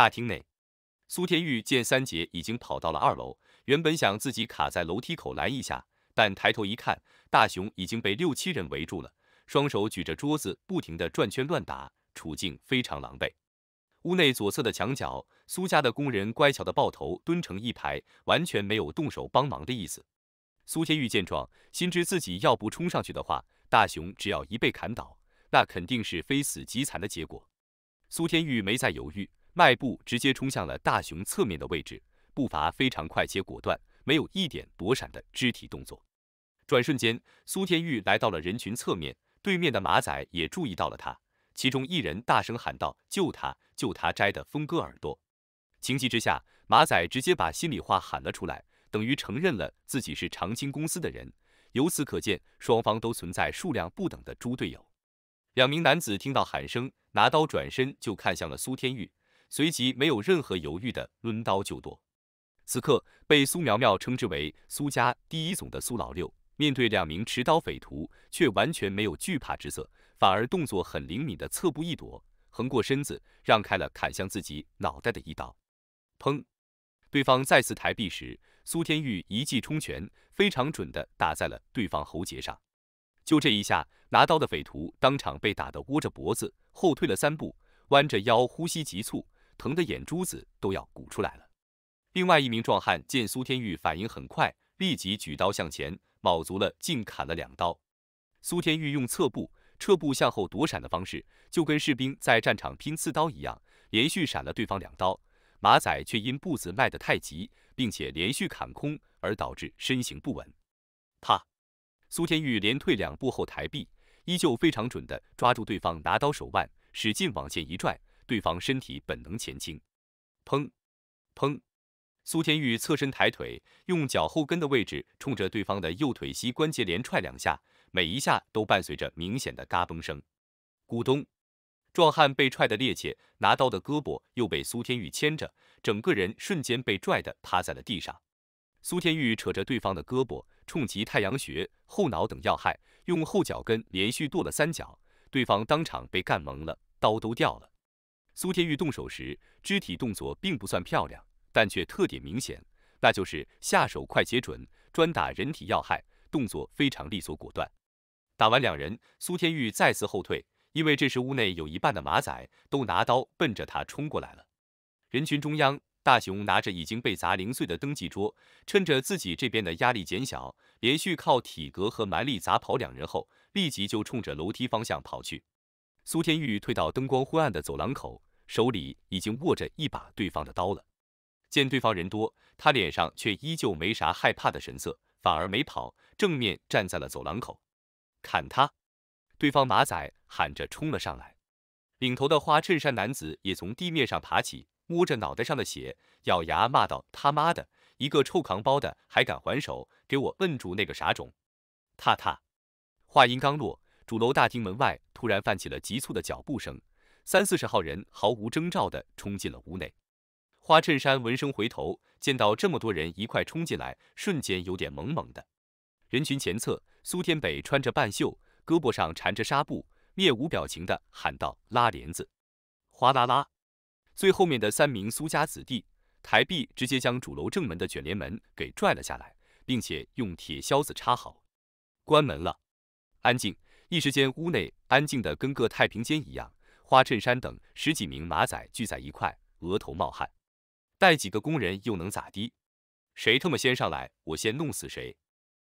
大厅内，苏天玉见三姐已经跑到了二楼，原本想自己卡在楼梯口拦一下，但抬头一看，大雄已经被六七人围住了，双手举着桌子不停地转圈乱打，处境非常狼狈。屋内左侧的墙角，苏家的工人乖巧的抱头蹲成一排，完全没有动手帮忙的意思。苏天玉见状，心知自己要不冲上去的话，大雄只要一被砍倒，那肯定是非死即残的结果。苏天玉没再犹豫。迈步直接冲向了大熊侧面的位置，步伐非常快且果断，没有一点躲闪的肢体动作。转瞬间，苏天玉来到了人群侧面，对面的马仔也注意到了他。其中一人大声喊道：“救他！救他！”摘的峰哥耳朵。情急之下，马仔直接把心里话喊了出来，等于承认了自己是长青公司的人。由此可见，双方都存在数量不等的猪队友。两名男子听到喊声，拿刀转身就看向了苏天玉。随即没有任何犹豫的抡刀就剁。此刻被苏苗苗称之为苏家第一总的苏老六，面对两名持刀匪徒，却完全没有惧怕之色，反而动作很灵敏的侧步一躲，横过身子让开了砍向自己脑袋的一刀。砰！对方再次抬臂时，苏天玉一记冲拳，非常准的打在了对方喉结上。就这一下，拿刀的匪徒当场被打得窝着脖子后退了三步，弯着腰，呼吸急促。疼的眼珠子都要鼓出来了。另外一名壮汉见苏天玉反应很快，立即举刀向前，卯足了劲砍了两刀。苏天玉用侧步、撤步向后躲闪的方式，就跟士兵在战场拼刺刀一样，连续闪了对方两刀。马仔却因步子迈得太急，并且连续砍空，而导致身形不稳。啪！苏天玉连退两步后抬臂，依旧非常准的抓住对方拿刀手腕，使劲往前一拽。对方身体本能前倾，砰砰，苏天玉侧身抬腿，用脚后跟的位置冲着对方的右腿膝关节连踹两下，每一下都伴随着明显的嘎嘣声。咕咚，壮汉被踹得趔趄，拿刀的胳膊又被苏天玉牵着，整个人瞬间被拽的趴在了地上。苏天玉扯着对方的胳膊，冲其太阳穴、后脑等要害，用后脚跟连续跺了三脚，对方当场被干蒙了，刀都掉了。苏天玉动手时，肢体动作并不算漂亮，但却特点明显，那就是下手快且准，专打人体要害，动作非常利索果断。打完两人，苏天玉再次后退，因为这时屋内有一半的马仔都拿刀奔着他冲过来了。人群中央，大雄拿着已经被砸零碎的登记桌，趁着自己这边的压力减小，连续靠体格和蛮力砸跑两人后，立即就冲着楼梯方向跑去。苏天玉退到灯光昏暗的走廊口，手里已经握着一把对方的刀了。见对方人多，他脸上却依旧没啥害怕的神色，反而没跑，正面站在了走廊口。砍他，对方马仔喊着冲了上来。领头的花衬衫男子也从地面上爬起，摸着脑袋上的血，咬牙骂道：“他妈的，一个臭扛包的还敢还手，给我摁住那个傻种！”踏踏，话音刚落。主楼大厅门外突然泛起了急促的脚步声，三四十号人毫无征兆的冲进了屋内。花衬衫闻声回头，见到这么多人一块冲进来，瞬间有点懵懵的。人群前侧，苏天北穿着半袖，胳膊上缠着纱布，面无表情地喊道：“拉帘子！”哗啦啦，最后面的三名苏家子弟，抬臂直接将主楼正门的卷帘门给拽了下来，并且用铁销子插好，关门了，安静。一时间，屋内安静的跟个太平间一样。花衬衫等十几名马仔聚在一块，额头冒汗。带几个工人又能咋地？谁他妈先上来，我先弄死谁！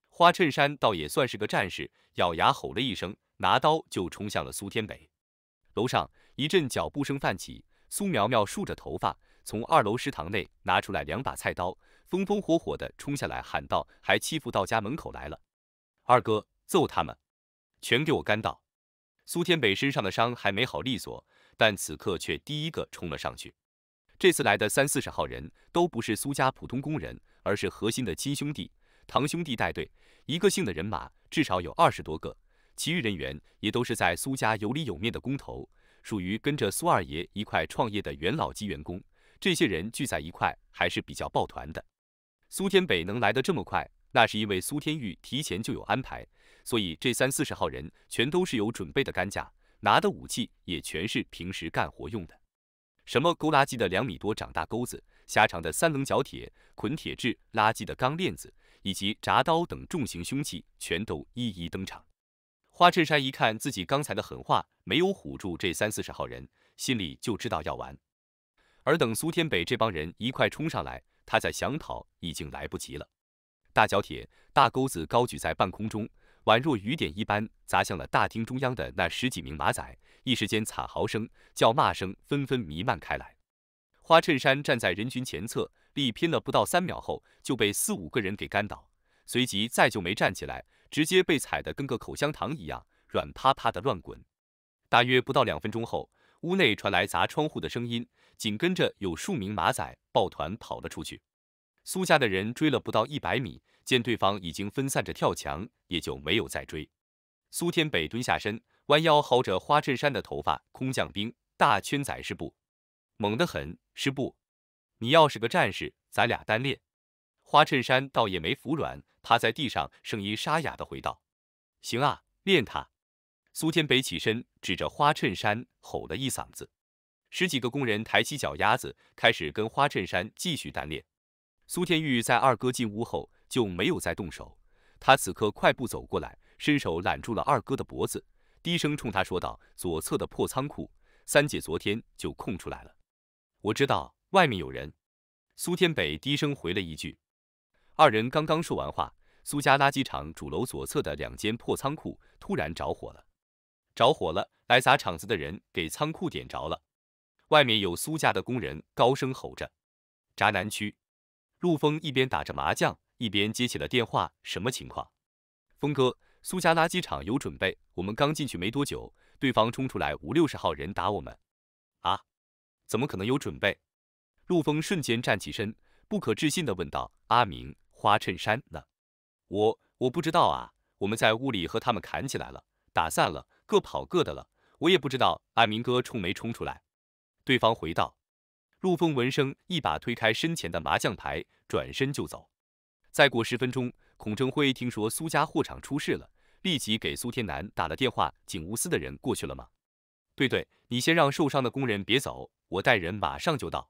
花衬衫倒也算是个战士，咬牙吼了一声，拿刀就冲向了苏天北。楼上一阵脚步声泛起，苏苗苗竖着头发，从二楼食堂内拿出来两把菜刀，风风火火的冲下来，喊道：“还欺负到家门口来了！二哥，揍他们！”全给我干倒！苏天北身上的伤还没好利索，但此刻却第一个冲了上去。这次来的三四十号人都不是苏家普通工人，而是核心的亲兄弟、堂兄弟带队，一个姓的人马至少有二十多个，其余人员也都是在苏家有里有面的工头，属于跟着苏二爷一块创业的元老级员工。这些人聚在一块还是比较抱团的。苏天北能来的这么快，那是因为苏天玉提前就有安排。所以这三四十号人全都是有准备的干架，拿的武器也全是平时干活用的，什么勾垃圾的两米多长大钩子、狭长的三棱角铁、捆铁质垃圾的钢链子以及铡刀等重型凶器，全都一一登场。花衬衫一看自己刚才的狠话没有唬住这三四十号人，心里就知道要完。而等苏天北这帮人一块冲上来，他再想跑已经来不及了。大角铁、大钩子高举在半空中。宛若雨点一般砸向了大厅中央的那十几名马仔，一时间惨嚎声、叫骂声纷纷弥漫开来。花衬衫站在人群前侧，力拼了不到三秒后就被四五个人给干倒，随即再就没站起来，直接被踩得跟个口香糖一样软趴趴的乱滚。大约不到两分钟后，屋内传来砸窗户的声音，紧跟着有数名马仔抱团跑了出去。苏家的人追了不到一百米。见对方已经分散着跳墙，也就没有再追。苏天北蹲下身，弯腰薅着花衬衫的头发，空降兵大圈仔是不猛的很，是不？你要是个战士，咱俩单练。花衬衫倒也没服软，趴在地上，声音沙哑的回道：“行啊，练他。”苏天北起身，指着花衬衫吼了一嗓子。十几个工人抬起脚丫子，开始跟花衬衫继续单练。苏天玉在二哥进屋后。就没有再动手。他此刻快步走过来，伸手揽住了二哥的脖子，低声冲他说道：“左侧的破仓库，三姐昨天就空出来了。”我知道外面有人。苏天北低声回了一句。二人刚刚说完话，苏家垃圾场主楼左侧的两间破仓库突然着火了。着火了！来砸场子的人给仓库点着了。外面有苏家的工人高声吼着：“渣男区！”陆峰一边打着麻将。一边接起了电话，什么情况？峰哥，苏家垃圾场有准备，我们刚进去没多久，对方冲出来五六十号人打我们，啊？怎么可能有准备？陆峰瞬间站起身，不可置信地问道：“阿明，花衬衫呢？”“我我不知道啊，我们在屋里和他们砍起来了，打散了，各跑各的了，我也不知道阿明哥冲没冲出来？”对方回道。陆峰闻声，一把推开身前的麻将牌，转身就走。再过十分钟，孔正辉听说苏家货场出事了，立即给苏天南打了电话。警务司的人过去了吗？对对，你先让受伤的工人别走，我带人马上就到。